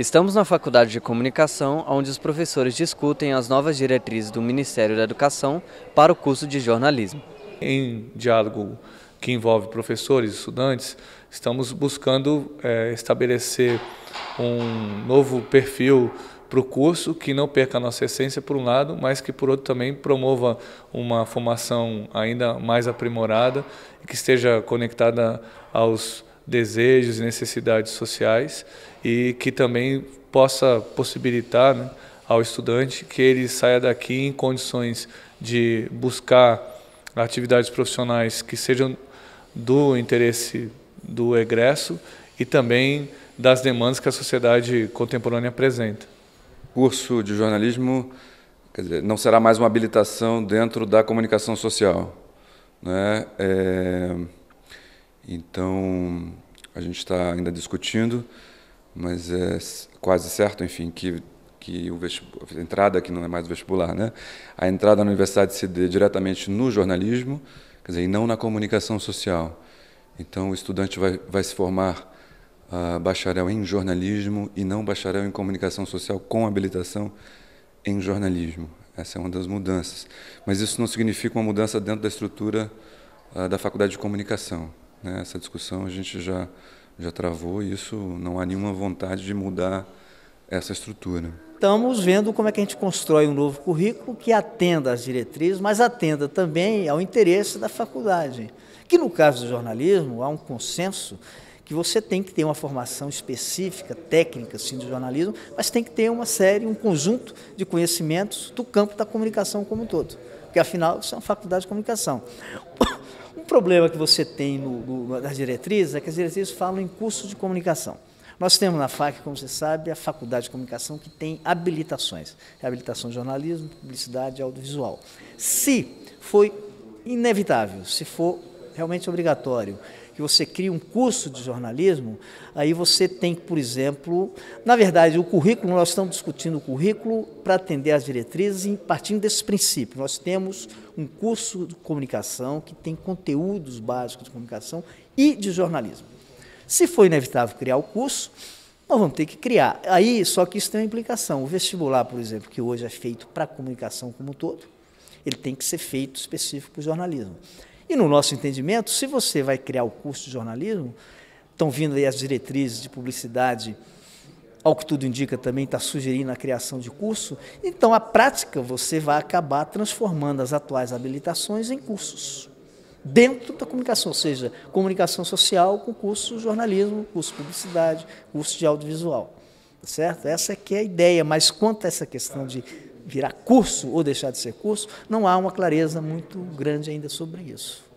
Estamos na Faculdade de Comunicação, onde os professores discutem as novas diretrizes do Ministério da Educação para o curso de jornalismo. Em diálogo que envolve professores e estudantes, estamos buscando é, estabelecer um novo perfil para o curso que não perca a nossa essência por um lado, mas que por outro também promova uma formação ainda mais aprimorada e que esteja conectada aos desejos e necessidades sociais e que também possa possibilitar né, ao estudante que ele saia daqui em condições de buscar atividades profissionais que sejam do interesse do egresso e também das demandas que a sociedade contemporânea apresenta. O curso de jornalismo dizer, não será mais uma habilitação dentro da comunicação social. Né? É... Então, a gente está ainda discutindo, mas é quase certo, enfim, que que o a entrada, que não é mais o vestibular, né? a entrada na universidade se dê diretamente no jornalismo, quer dizer, e não na comunicação social. Então, o estudante vai, vai se formar uh, bacharel em jornalismo e não bacharel em comunicação social com habilitação em jornalismo. Essa é uma das mudanças. Mas isso não significa uma mudança dentro da estrutura uh, da faculdade de comunicação. Né? Essa discussão a gente já, já travou e isso não há nenhuma vontade de mudar essa estrutura. Estamos vendo como é que a gente constrói um novo currículo que atenda às diretrizes, mas atenda também ao interesse da faculdade. Que no caso do jornalismo há um consenso que você tem que ter uma formação específica, técnica, sim, de jornalismo, mas tem que ter uma série, um conjunto de conhecimentos do campo da comunicação como um todo. Porque, afinal, isso é uma faculdade de comunicação. Um problema que você tem no, no, nas diretrizes é que as diretrizes falam em curso de comunicação. Nós temos na FAC, como você sabe, a Faculdade de Comunicação que tem habilitações. Habilitação de jornalismo, publicidade e audiovisual. Se foi inevitável, se for realmente obrigatório, que você cria um curso de jornalismo, aí você tem que, por exemplo, na verdade, o currículo, nós estamos discutindo o currículo para atender às diretrizes e partindo desse princípio. Nós temos um curso de comunicação que tem conteúdos básicos de comunicação e de jornalismo. Se for inevitável criar o curso, nós vamos ter que criar. Aí, só que isso tem uma implicação. O vestibular, por exemplo, que hoje é feito para a comunicação como um todo, ele tem que ser feito específico para o jornalismo. E no nosso entendimento, se você vai criar o curso de jornalismo, estão vindo aí as diretrizes de publicidade, ao que tudo indica também está sugerindo a criação de curso, então a prática você vai acabar transformando as atuais habilitações em cursos dentro da comunicação, ou seja, comunicação social com curso jornalismo, curso de publicidade, curso de audiovisual, tá certo? Essa é que é a ideia, mas quanto a essa questão de virar curso ou deixar de ser curso, não há uma clareza muito grande ainda sobre isso.